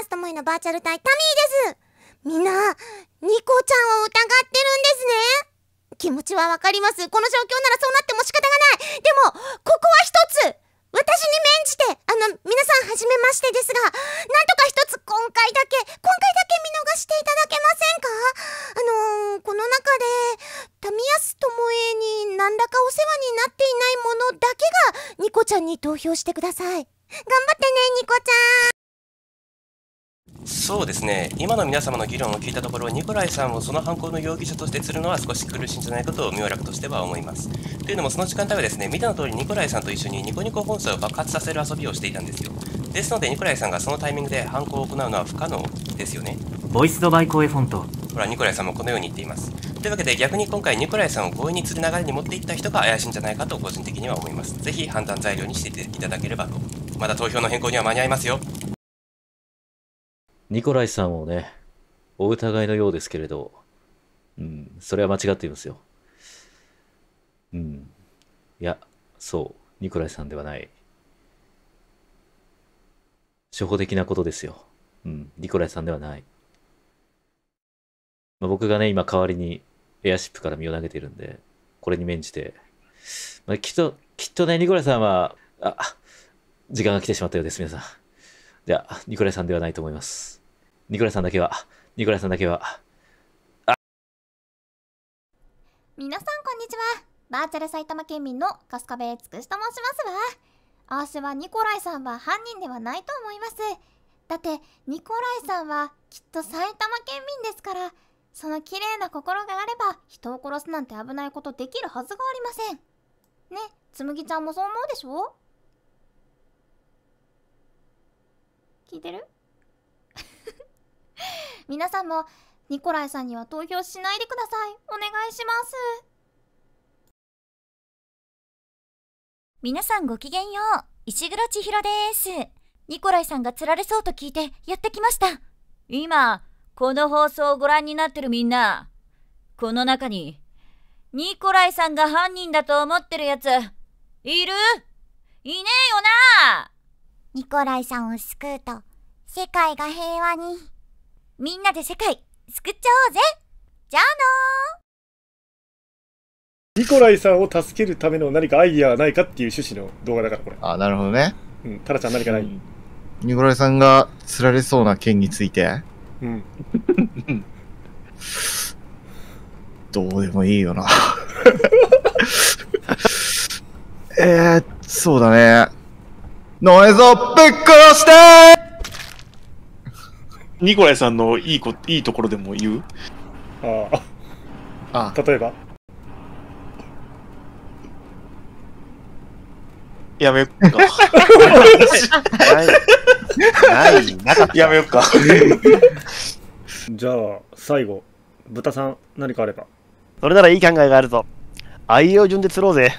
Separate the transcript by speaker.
Speaker 1: 安智恵のバーチャル隊タミーですみんな、ニコちゃんを疑ってるんですね気持ちはわかります。この状況ならそうなっても仕方がない。でも、ここは一つ私に免じて、あの、皆さん、はじめましてですが、なんとか一つ今回だけ、今回だけ見逃していただけませんかあのー、この中で、タミヤスともえに何らかお世話になっていないものだけが、ニコちゃんに投票してください。頑張ってね、ニコち
Speaker 2: ゃんそうですね今の皆様の議論を聞いたところニコライさんをその犯行の容疑者としてするのは少し苦しいんじゃないかと妙楽としては思いますというのもその時間帯はですね見ての通りニコライさんと一緒にニコニコ本社を爆発させる遊びをしていたんですよですのでニコライさんがそのタイミングで犯行を行うのは不可能ですよねボイスドバイ声フォントほらニコライさんもこのように言っていますというわけで逆に今回ニコライさんを強引に釣る流れに持っていった人が怪しいんじゃないかと個人的には思いますぜひ判断材料にしていただければとまだ投票の変更には間に合いますよニコライさんをね、お疑いのようですけれど、うん、それは間違っていますよ。うん。いや、そう、ニコライさんではない。初歩的なことですよ。うん、ニコライさんではない。まあ、僕がね、今代わりにエアシップから身を投げているんで、これに免じて、まあ、きっと、きっとね、ニコライさんは、あ、時間が来てしまったようです、皆さん。では、ニコライさんではないと思います。ニコラさんだけは、ニコラさんだけは。あ
Speaker 3: 皆さんこんにちは。バーチャル埼玉県民の春日部つくしと申しますわ。あーしはニコライさんは犯人ではないと思います。だって、ニコライさんはきっと埼玉県民ですから、その綺麗な心があれば人を殺すなんて危ないことできるはずがありません。ね、つむぎちゃんもそう思うでしょ聞いてる皆さんもニコライさんには投票しないでくださいお願いします皆さんごきげんよう石黒千尋ですニコライさんが釣られそうと聞いてやってきました今この放送をご覧になってるみんなこの中にニコライさんが犯人だと思ってるやつい
Speaker 1: るいねえよなニコライさんを救うと世界が平和に。みんなで世界救っちゃおうぜじゃあのー
Speaker 2: ニコライさんを助けるための何かアイディアはないかっていう趣旨の動画だからこれあなるほどねうんタラちゃん何かない、うん、ニコライさんが釣られそうな件についてうん どうでもいいよな えー、そうだね。ノイズをぶっ殺してニコライさんのいいこいいところでも言う
Speaker 1: ああ。例えばやめよっか。ない、
Speaker 2: なかった。やめよっか。じゃあ、最後、豚さん、何かあれば。それならいい考えがあるぞ。愛用順で釣ろうぜ。